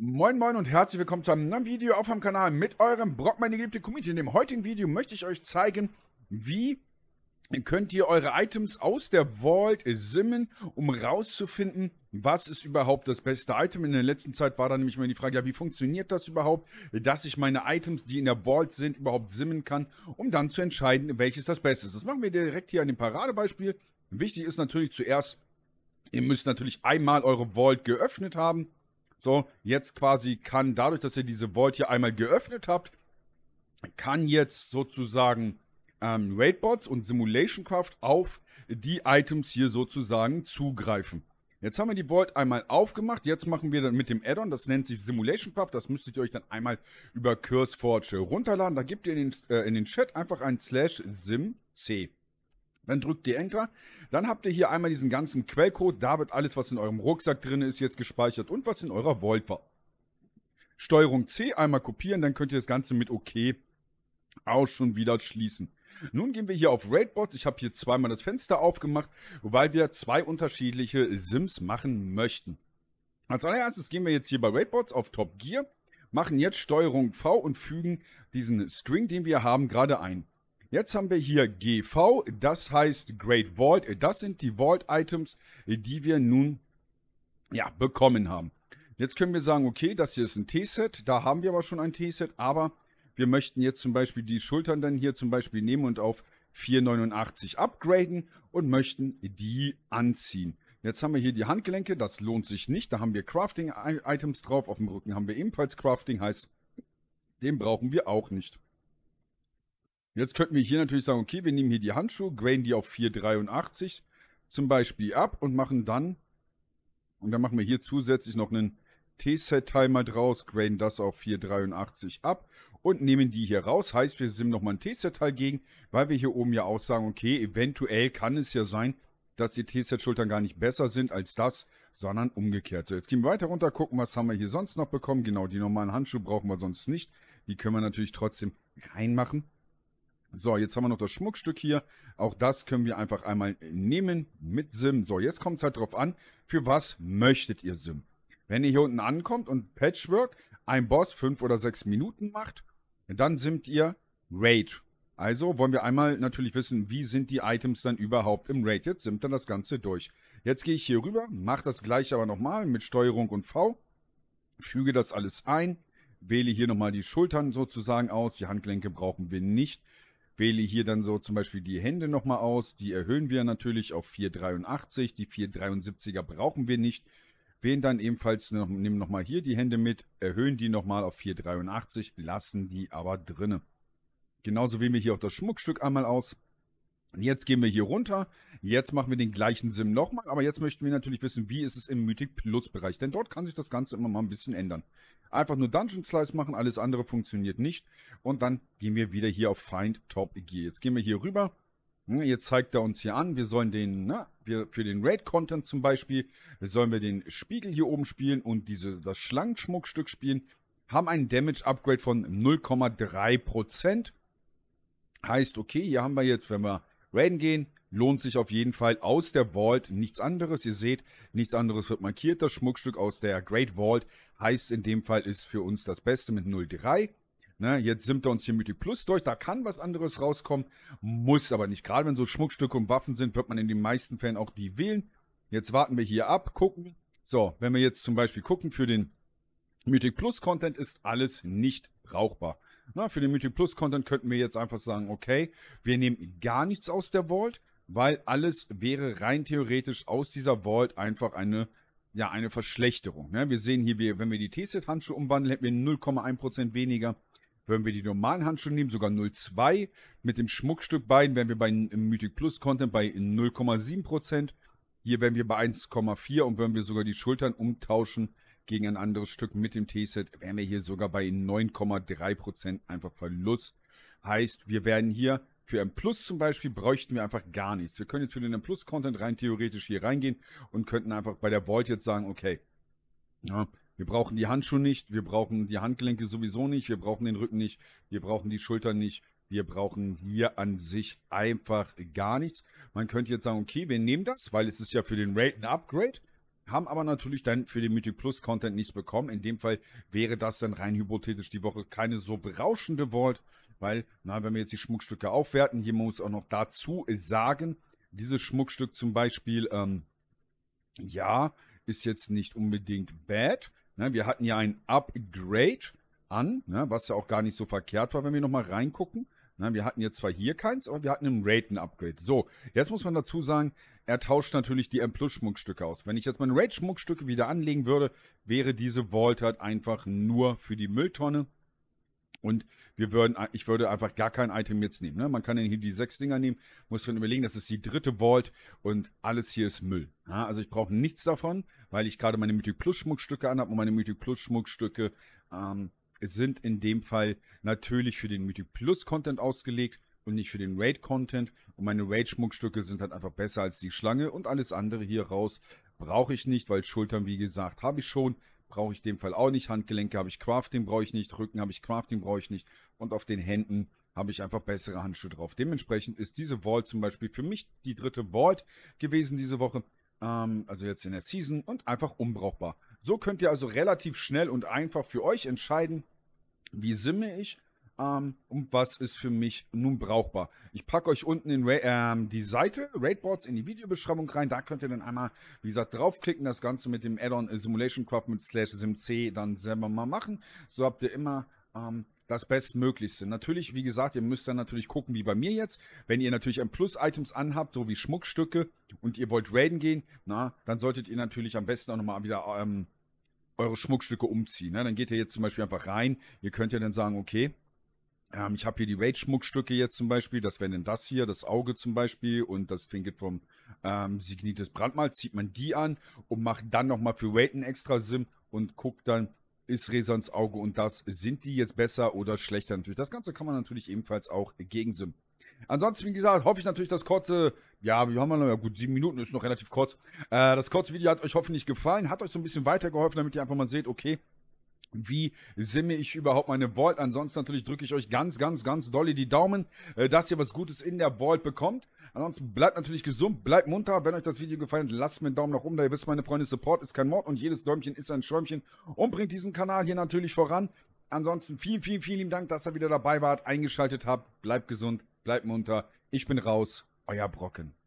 Moin Moin und herzlich willkommen zu einem neuen Video auf meinem Kanal mit eurem Brock, meine geliebte Community. In dem heutigen Video möchte ich euch zeigen, wie könnt ihr eure Items aus der Vault simmen, um rauszufinden, was ist überhaupt das beste Item. In der letzten Zeit war da nämlich immer die Frage, ja, wie funktioniert das überhaupt, dass ich meine Items, die in der Vault sind, überhaupt simmen kann, um dann zu entscheiden, welches das Beste ist. Das machen wir direkt hier an dem Paradebeispiel. Wichtig ist natürlich zuerst, ihr müsst natürlich einmal eure Vault geöffnet haben so, jetzt quasi kann dadurch, dass ihr diese Vault hier einmal geöffnet habt, kann jetzt sozusagen ähm, Raidbots und Simulationcraft auf die Items hier sozusagen zugreifen. Jetzt haben wir die Vault einmal aufgemacht. Jetzt machen wir dann mit dem Addon, das nennt sich Simulation Craft. Das müsstet ihr euch dann einmal über CurseForge runterladen. Da gebt ihr in den, äh, in den Chat einfach einen Slash SimC. Dann drückt ihr Enter. Dann habt ihr hier einmal diesen ganzen Quellcode. Da wird alles, was in eurem Rucksack drin ist, jetzt gespeichert und was in eurer Vault war. Steuerung C einmal kopieren, dann könnt ihr das Ganze mit OK auch schon wieder schließen. Nun gehen wir hier auf Raidbots. Ich habe hier zweimal das Fenster aufgemacht, weil wir zwei unterschiedliche Sims machen möchten. Als allererstes gehen wir jetzt hier bei Raidbots auf Top Gear, machen jetzt Steuerung V und fügen diesen String, den wir haben, gerade ein. Jetzt haben wir hier GV, das heißt Great Vault. Das sind die Vault-Items, die wir nun ja, bekommen haben. Jetzt können wir sagen, okay, das hier ist ein T-Set, da haben wir aber schon ein T-Set, aber wir möchten jetzt zum Beispiel die Schultern dann hier zum Beispiel nehmen und auf 489 upgraden und möchten die anziehen. Jetzt haben wir hier die Handgelenke, das lohnt sich nicht, da haben wir Crafting-Items drauf, auf dem Rücken haben wir ebenfalls Crafting, heißt, den brauchen wir auch nicht. Jetzt könnten wir hier natürlich sagen, okay, wir nehmen hier die Handschuhe, graden die auf 4,83 zum Beispiel ab und machen dann, und dann machen wir hier zusätzlich noch einen T-Set-Timer draus, graden das auf 4,83 ab und nehmen die hier raus. Heißt, wir simmen nochmal ein T-Set-Teil gegen, weil wir hier oben ja auch sagen, okay, eventuell kann es ja sein, dass die T-Set-Schultern gar nicht besser sind als das, sondern umgekehrt. So, jetzt gehen wir weiter runter, gucken, was haben wir hier sonst noch bekommen. Genau, die normalen Handschuhe brauchen wir sonst nicht. Die können wir natürlich trotzdem reinmachen. So, jetzt haben wir noch das Schmuckstück hier. Auch das können wir einfach einmal nehmen mit Sim. So, jetzt kommt es halt drauf an, für was möchtet ihr Sim? Wenn ihr hier unten ankommt und Patchwork, ein Boss, fünf oder sechs Minuten macht, dann simmt ihr Raid. Also wollen wir einmal natürlich wissen, wie sind die Items dann überhaupt im Raid. Jetzt simmt dann das Ganze durch. Jetzt gehe ich hier rüber, mache das gleiche aber nochmal mit Steuerung und V. Füge das alles ein, wähle hier nochmal die Schultern sozusagen aus. Die Handgelenke brauchen wir nicht wähle hier dann so zum Beispiel die Hände nochmal aus. Die erhöhen wir natürlich auf 483. Die 473er brauchen wir nicht. Wählen dann ebenfalls, noch, nehmen nochmal hier die Hände mit, erhöhen die nochmal auf 483, lassen die aber drinne. Genauso wählen wir hier auch das Schmuckstück einmal aus. Jetzt gehen wir hier runter. Jetzt machen wir den gleichen Sim nochmal. Aber jetzt möchten wir natürlich wissen, wie ist es im Mythic Plus Bereich. Denn dort kann sich das Ganze immer mal ein bisschen ändern. Einfach nur Dungeon Slice machen, alles andere funktioniert nicht. Und dann gehen wir wieder hier auf Find Top Gear. Jetzt gehen wir hier rüber. Hm, jetzt zeigt er uns hier an, wir sollen den, na, ne, wir, für den Raid-Content zum Beispiel, sollen wir den Spiegel hier oben spielen und diese, das Schlangenschmuckstück spielen. Haben einen Damage-Upgrade von 0,3%. Heißt, okay, hier haben wir jetzt, wenn wir raiden gehen, lohnt sich auf jeden Fall aus der Vault nichts anderes. Ihr seht, nichts anderes wird markiert. Das Schmuckstück aus der Great Vault heißt in dem Fall ist für uns das Beste mit 0,3. Ne, jetzt sind wir uns hier mit die Plus durch. Da kann was anderes rauskommen, muss aber nicht. Gerade wenn so Schmuckstücke und Waffen sind, wird man in den meisten Fällen auch die wählen. Jetzt warten wir hier ab, gucken. So, wenn wir jetzt zum Beispiel gucken, für den Mythic Plus Content ist alles nicht brauchbar. Na, für den Mythic Plus Content könnten wir jetzt einfach sagen, okay, wir nehmen gar nichts aus der Vault, weil alles wäre rein theoretisch aus dieser Vault einfach eine ja, eine Verschlechterung. Ne? Wir sehen hier, wenn wir die T-Set-Handschuhe umwandeln, hätten wir 0,1% weniger. Würden wir die normalen Handschuhe nehmen, sogar 0,2. Mit dem Schmuckstück beiden wären wir bei Mythic Plus Content bei 0,7%. Hier wären wir bei 1,4 und wenn wir sogar die Schultern umtauschen gegen ein anderes Stück mit dem T-Set, wären wir hier sogar bei 9,3% einfach Verlust. Heißt, wir werden hier für M Plus zum Beispiel bräuchten wir einfach gar nichts. Wir können jetzt für den M Plus Content rein theoretisch hier reingehen und könnten einfach bei der Vault jetzt sagen, okay, ja, wir brauchen die Handschuhe nicht, wir brauchen die Handgelenke sowieso nicht, wir brauchen den Rücken nicht, wir brauchen die Schultern nicht, wir brauchen hier an sich einfach gar nichts. Man könnte jetzt sagen, okay, wir nehmen das, weil es ist ja für den Raid ein Upgrade haben aber natürlich dann für den Mythic Plus Content nichts bekommen. In dem Fall wäre das dann rein hypothetisch die Woche keine so berauschende Vault, weil, na, wenn wir jetzt die Schmuckstücke aufwerten, hier muss auch noch dazu sagen, dieses Schmuckstück zum Beispiel, ähm, ja, ist jetzt nicht unbedingt bad. Ne? Wir hatten ja ein Upgrade an, ne? was ja auch gar nicht so verkehrt war, wenn wir nochmal reingucken. Ne? Wir hatten jetzt zwar hier keins, aber wir hatten im Raid ein Upgrade. So, jetzt muss man dazu sagen, er tauscht natürlich die M-Plus-Schmuckstücke aus. Wenn ich jetzt meine Raid-Schmuckstücke wieder anlegen würde, wäre diese Vault halt einfach nur für die Mülltonne. Und wir würden, ich würde einfach gar kein Item jetzt nehmen. Ne? Man kann hier die sechs Dinger nehmen, muss man überlegen, das ist die dritte Vault und alles hier ist Müll. Ja, also ich brauche nichts davon, weil ich gerade meine Mythic Plus Schmuckstücke anhabe und meine Mythic Plus Schmuckstücke ähm, sind in dem Fall natürlich für den Mythic Plus Content ausgelegt und nicht für den Raid Content. Und meine Raid Schmuckstücke sind halt einfach besser als die Schlange und alles andere hier raus brauche ich nicht, weil Schultern, wie gesagt, habe ich schon brauche ich in dem Fall auch nicht. Handgelenke habe ich Crafting, brauche ich nicht. Rücken habe ich Crafting, brauche ich nicht. Und auf den Händen habe ich einfach bessere Handschuhe drauf. Dementsprechend ist diese Vault zum Beispiel für mich die dritte Vault gewesen diese Woche. Ähm, also jetzt in der Season und einfach unbrauchbar. So könnt ihr also relativ schnell und einfach für euch entscheiden, wie simme ich ähm, und was ist für mich nun brauchbar? Ich packe euch unten in Ra ähm, die Seite Raidboards in die Videobeschreibung rein. Da könnt ihr dann einmal, wie gesagt, draufklicken. Das Ganze mit dem Add-on äh, Simulation Craft mit Slash SimC dann selber mal machen. So habt ihr immer ähm, das Bestmöglichste. Natürlich, wie gesagt, ihr müsst dann natürlich gucken, wie bei mir jetzt. Wenn ihr natürlich ein Plus-Items anhabt, so wie Schmuckstücke, und ihr wollt raiden gehen, na, dann solltet ihr natürlich am besten auch nochmal wieder ähm, eure Schmuckstücke umziehen. Ne? Dann geht ihr jetzt zum Beispiel einfach rein. Ihr könnt ja dann sagen, okay, ähm, ich habe hier die Rage-Schmuckstücke jetzt zum Beispiel. Das wäre denn das hier, das Auge zum Beispiel und das Trinket vom ähm, Signites Brandmal. Zieht man die an und macht dann nochmal für Wait ein extra Sim und guckt dann, ist Resans Auge und das, sind die jetzt besser oder schlechter natürlich. Das Ganze kann man natürlich ebenfalls auch gegen Sim. Ansonsten, wie gesagt, hoffe ich natürlich, das kurze, ja, wir haben noch, ja gut, sieben Minuten ist noch relativ kurz. Äh, das kurze Video hat euch hoffentlich gefallen, hat euch so ein bisschen weitergeholfen, damit ihr einfach mal seht, okay, wie simme ich überhaupt meine Vault. Ansonsten natürlich drücke ich euch ganz, ganz, ganz dolle die Daumen, äh, dass ihr was Gutes in der Vault bekommt. Ansonsten bleibt natürlich gesund, bleibt munter. Wenn euch das Video gefallen hat, lasst mir einen Daumen nach oben da. Ihr wisst, meine Freunde, Support ist kein Mord und jedes Däumchen ist ein Schäumchen und bringt diesen Kanal hier natürlich voran. Ansonsten vielen, vielen, vielen Dank, dass ihr wieder dabei wart, eingeschaltet habt. Bleibt gesund, bleibt munter. Ich bin raus, euer Brocken.